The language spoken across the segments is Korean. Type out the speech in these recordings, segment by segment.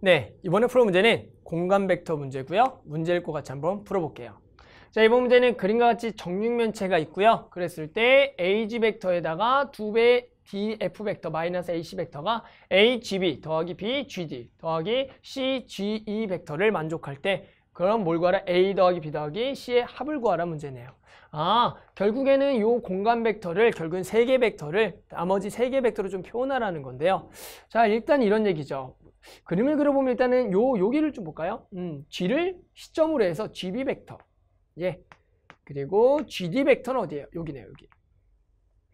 네, 이번에 풀어 문제는 공간 벡터 문제고요. 문제 읽고 같이 한번 풀어볼게요. 자, 이번 문제는 그림과 같이 정육면체가 있고요. 그랬을 때 AG 벡터에다가 2배 DF 벡터 마이너스 AC 벡터가 AGB 더하기 BGD 더하기 CGE 벡터를 만족할 때 그럼 뭘 구하라? A 더하기 B 더하기 C의 합을 구하라 문제네요. 아, 결국에는 이 공간 벡터를, 결국은 세 개 벡터를, 나머지 세 개 벡터로 좀 표현하라는 건데요. 자, 일단 이런 얘기죠. 그림을 그려보면 일단은 요, 여기를 좀 볼까요? 음, G를 시점으로 해서 GB 벡터. 예. 그리고 GD 벡터는 어디예요? 여기네요, 여기.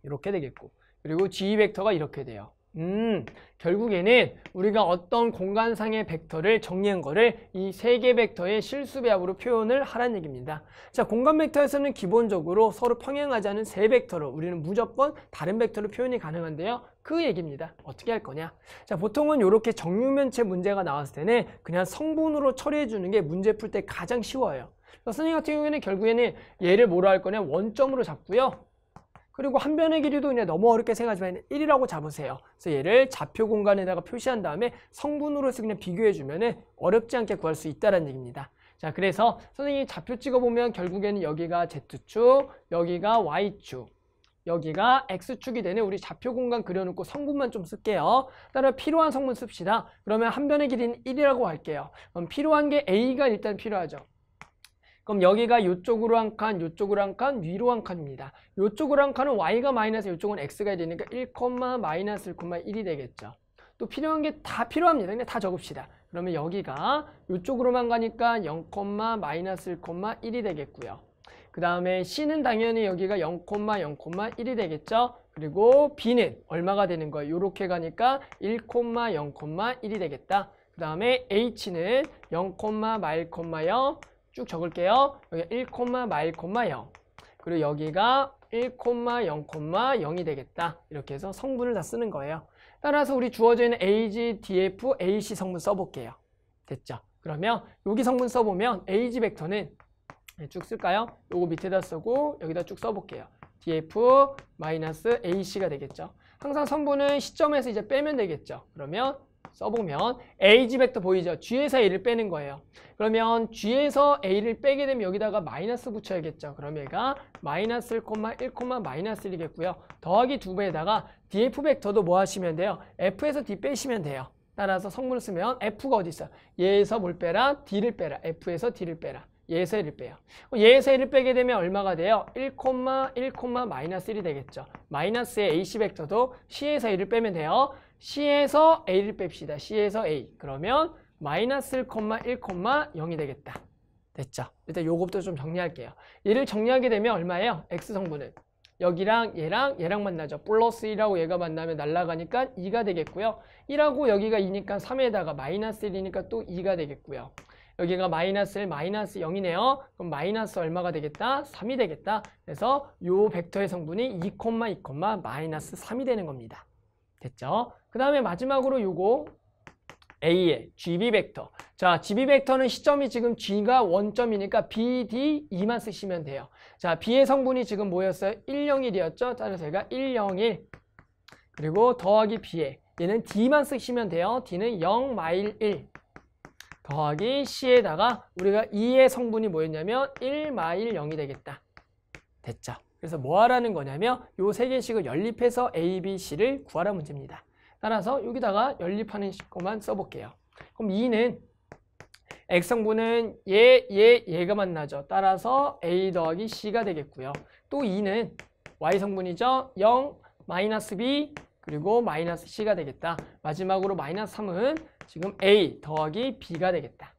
이렇게 되겠고. 그리고 GE 벡터가 이렇게 돼요. 음, 결국에는 우리가 어떤 공간상의 벡터를 정리한 거를 이 세 개 벡터의 실수배합으로 표현을 하라는 얘기입니다. 자, 공간 벡터에서는 기본적으로 서로 평행하지 않은 세 벡터로 우리는 무조건 다른 벡터로 표현이 가능한데요. 그 얘기입니다. 어떻게 할 거냐? 자, 보통은 이렇게 정육면체 문제가 나왔을 때는 그냥 성분으로 처리해 주는 게 문제 풀 때 가장 쉬워요. 그러니까 선생님 같은 경우에는 결국에는 얘를 뭐로 할 거냐? 원점으로 잡고요. 그리고 한 변의 길이도 그냥 너무 어렵게 생각하지 만 1이라고 잡으세요. 그래서 얘를 좌표 공간에다가 표시한 다음에 성분으로서 그냥 비교해주면 어렵지 않게 구할 수 있다는 얘기입니다. 자, 그래서 선생님이 좌표 찍어보면 결국에는 여기가 Z축, 여기가 Y축, 여기가 X축이 되는 우리 좌표 공간 그려놓고 성분만 좀 쓸게요. 따라 필요한 성분 씁시다. 그러면 한 변의 길이는 1이라고 할게요. 그럼 필요한 게 A가 일단 필요하죠. 그럼 여기가 이쪽으로 한 칸, 이쪽으로 한 칸, 위로 한 칸입니다. 이쪽으로 한 칸은 y가 마이너스, 이쪽은 x가 되니까 1, 마이너스 1,1이 되겠죠. 또 필요한 게 다 필요합니다. 근데 다 적읍시다. 그러면 여기가 이쪽으로만 가니까 0, 마이너스 1,1이 되겠고요. 그 다음에 C는 당연히 여기가 0, 0,1이 되겠죠. 그리고 B는 얼마가 되는 거예요? 이렇게 가니까 1, 0,1이 되겠다. 그 다음에 H는 0, 마이너스 말, 0, 쭉 적을게요. 여기 1, 말, 0 그리고 여기가 1, 0, 0이 되겠다. 이렇게 해서 성분을 다 쓰는 거예요. 따라서 우리 주어져 있는 AG, DF, AC 성분 써볼게요. 됐죠? 그러면 여기 성분 써보면 AG 벡터는 네, 쭉 쓸까요? 요거 밑에다 쓰고 여기다 쭉 써볼게요. DF 마 AC가 되겠죠. 항상 성분은 시점에서 이제 빼면 되겠죠. 그러면 써보면 age 벡터 보이죠? g에서 a를 빼는 거예요. 그러면 g에서 a를 빼게 되면 여기다가 마이너스 붙여야겠죠. 그럼 얘가 마이너스 1, 1, 마이너스 1이겠고요. 더하기 2배에다가 df 벡터도 뭐 하시면 돼요? f에서 d 빼시면 돼요. 따라서 성분을 쓰면 f가 어디 있어요? 얘에서 뭘 빼라? d를 빼라. f에서 d를 빼라. 예세를 빼요. 예세를 빼게 되면 얼마가 돼요? 1, 1, 마이너스 1이 되겠죠. 마이너스의 AC 벡터도 C에서 A를 빼면 돼요. C에서 A를 뺍시다. C에서 A. 그러면 마이너스 1, 1, 0이 되겠다. 됐죠? 일단 요것도 좀 정리할게요. 얘를 정리하게 되면 얼마예요? X성분은. 여기랑 얘랑 얘랑 만나죠. 플러스 1하고 얘가 만나면 날라가니까 2가 되겠고요. 1하고 여기가 2니까 3에다가 마이너스 1이니까 또 2가 되겠고요. 여기가 마이너스 1, 마이너스 0이네요. 그럼 마이너스 얼마가 되겠다? 3이 되겠다. 그래서 요 벡터의 성분이 2, 2, 마이너스 3이 되는 겁니다. 됐죠? 그 다음에 마지막으로 요거 A의 GB 벡터. 자, GB 벡터는 시점이 지금 G가 원점이니까 BD2만 쓰시면 돼요. 자, B의 성분이 지금 뭐였어요? 101이었죠? 따라서 얘가 101. 그리고 더하기 b 의 얘는 D만 쓰시면 돼요. D는 0, 마일 1. 더하기 C에다가 우리가 2의 성분이 뭐였냐면 1마일 0이 되겠다. 됐죠? 그래서 뭐 하라는 거냐면 요 세개씩을 연립해서 A, B, C를 구하라 문제입니다. 따라서 여기다가 연립하는 식만 써볼게요. 그럼 2는 X성분은 얘, 얘, 얘가 만나죠. 따라서 A 더하기 C가 되겠고요. 또 2는 Y성분이죠. 0, 마이너스 B, 그리고 마이너스 C가 되겠다. 마지막으로 마이너스 3은 지금 A 더하기 B가 되겠다.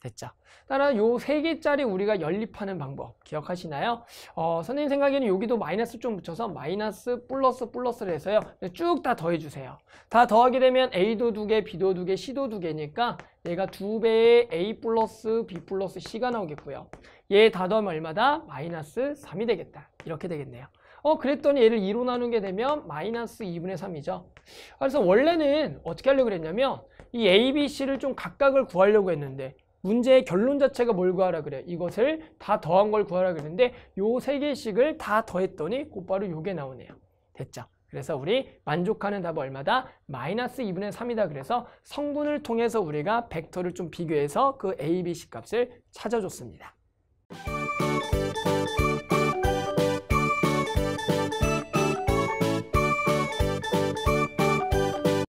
됐죠. 따라 서요3 개짜리 우리가 연립하는 방법 기억하시나요? 어, 선생님 생각에는 여기도 마이너스 좀 붙여서 마이너스 플러스 플러스를 해서요. 네, 쭉다 더해주세요. 다 더하게 되면 A도 2 개, B도 2 개, C도 2 개니까 얘가 2 배의 A 플러스 B 플러스 C가 나오겠고요. 얘 다 더하면 얼마다? 마이너스 3이 되겠다. 이렇게 되겠네요. 어 그랬더니 얘를 2로 나누게 되면 마이너스 2분의 3이죠. 그래서 원래는 어떻게 하려고 그랬냐면 이 A, B, C를 좀 각각을 구하려고 했는데 문제의 결론 자체가 뭘 구하라 그래 이것을 다 더한 걸 구하라 그랬는데 요 세 개씩을 다 더했더니 곧바로 요게 나오네요. 됐죠? 그래서 우리 만족하는 답은 얼마다? 마이너스 2분의 3이다. 그래서 성분을 통해서 우리가 벡터를 좀 비교해서 그 A, B, C 값을 찾아줬습니다.